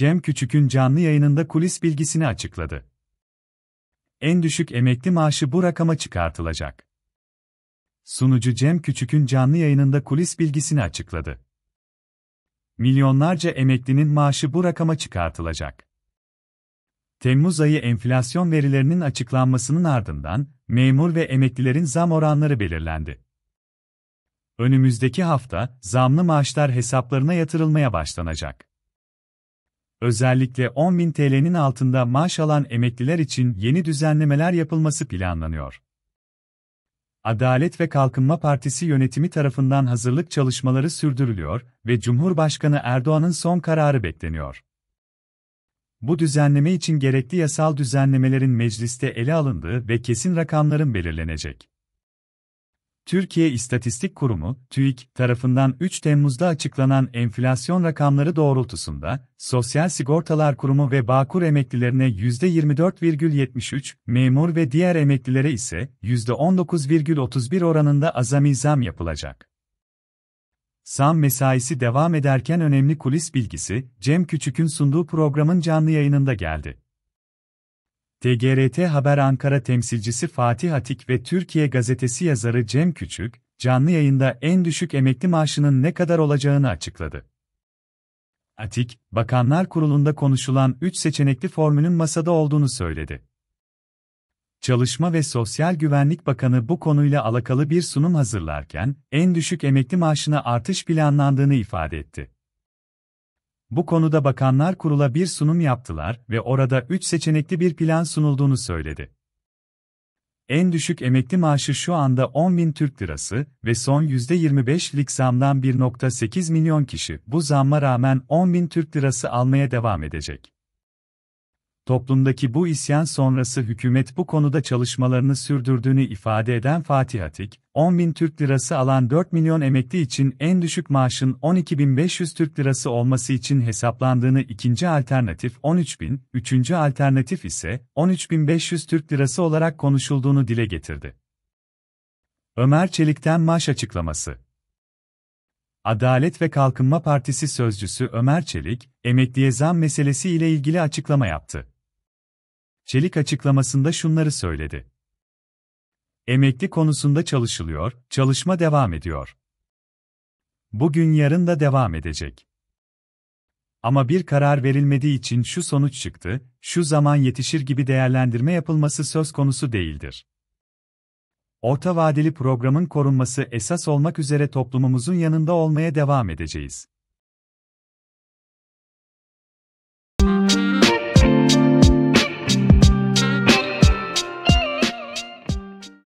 Cem Küçük'ün canlı yayınında kulis bilgisini açıkladı. En düşük emekli maaşı bu rakama çıkartılacak. Sunucu Cem Küçük'ün canlı yayınında kulis bilgisini açıkladı. Milyonlarca emeklinin maaşı bu rakama çıkartılacak. Temmuz ayı enflasyon verilerinin açıklanmasının ardından memur ve emeklilerin zam oranları belirlendi. Önümüzdeki hafta zamlı maaşlar hesaplarına yatırılmaya başlanacak. Özellikle 10.000 TL'nin altında maaş alan emekliler için yeni düzenlemeler yapılması planlanıyor. Adalet ve Kalkınma Partisi yönetimi tarafından hazırlık çalışmaları sürdürülüyor ve Cumhurbaşkanı Erdoğan'ın son kararı bekleniyor. Bu düzenleme için gerekli yasal düzenlemelerin mecliste ele alındığı ve kesin rakamların belirlenecek. Türkiye İstatistik Kurumu, TÜİK, tarafından 3 Temmuz'da açıklanan enflasyon rakamları doğrultusunda, Sosyal Sigortalar Kurumu ve Bağkur emeklilerine %24,73, memur ve diğer emeklilere ise %19,31 oranında azami zam yapılacak. Sam mesaisi devam ederken önemli kulis bilgisi, Cem Küçük'ün sunduğu programın canlı yayınında geldi. TGRT Haber Ankara temsilcisi Fatih Atik ve Türkiye Gazetesi yazarı Cem Küçük, canlı yayında en düşük emekli maaşının ne kadar olacağını açıkladı. Atik, Bakanlar Kurulu'nda konuşulan 3 seçenekli formülün masada olduğunu söyledi. Çalışma ve Sosyal Güvenlik Bakanı bu konuyla alakalı bir sunum hazırlarken, en düşük emekli maaşına artış planlandığını ifade etti. Bu konuda Bakanlar Kurula bir sunum yaptılar ve orada üç seçenekli bir plan sunulduğunu söyledi. En düşük emekli maaşı şu anda 10 bin Türk lirası ve son %25'lik zamdan 1.8 milyon kişi bu zamma rağmen 10 bin Türk lirası almaya devam edecek. Toplumdaki bu isyan sonrası hükümet bu konuda çalışmalarını sürdürdüğünü ifade eden Fatih Atik, 10 bin Türk lirası alan 4 milyon emekli için en düşük maaşın 12.500 Türk lirası olması için hesaplandığını ikinci alternatif 13 bin, üçüncü alternatif ise 13.500 Türk lirası olarak konuşulduğunu dile getirdi. Ömer Çelik'ten maaş açıklaması Adalet ve Kalkınma Partisi sözcüsü Ömer Çelik, emekliye zam meselesi ile ilgili açıklama yaptı. Çelik açıklamasında şunları söyledi. Emekli konusunda çalışılıyor, çalışma devam ediyor. Bugün yarın da devam edecek. Ama bir karar verilmediği için şu sonuç çıktı, şu zaman yetişir gibi değerlendirme yapılması söz konusu değildir. Orta vadeli programın korunması esas olmak üzere toplumumuzun yanında olmaya devam edeceğiz.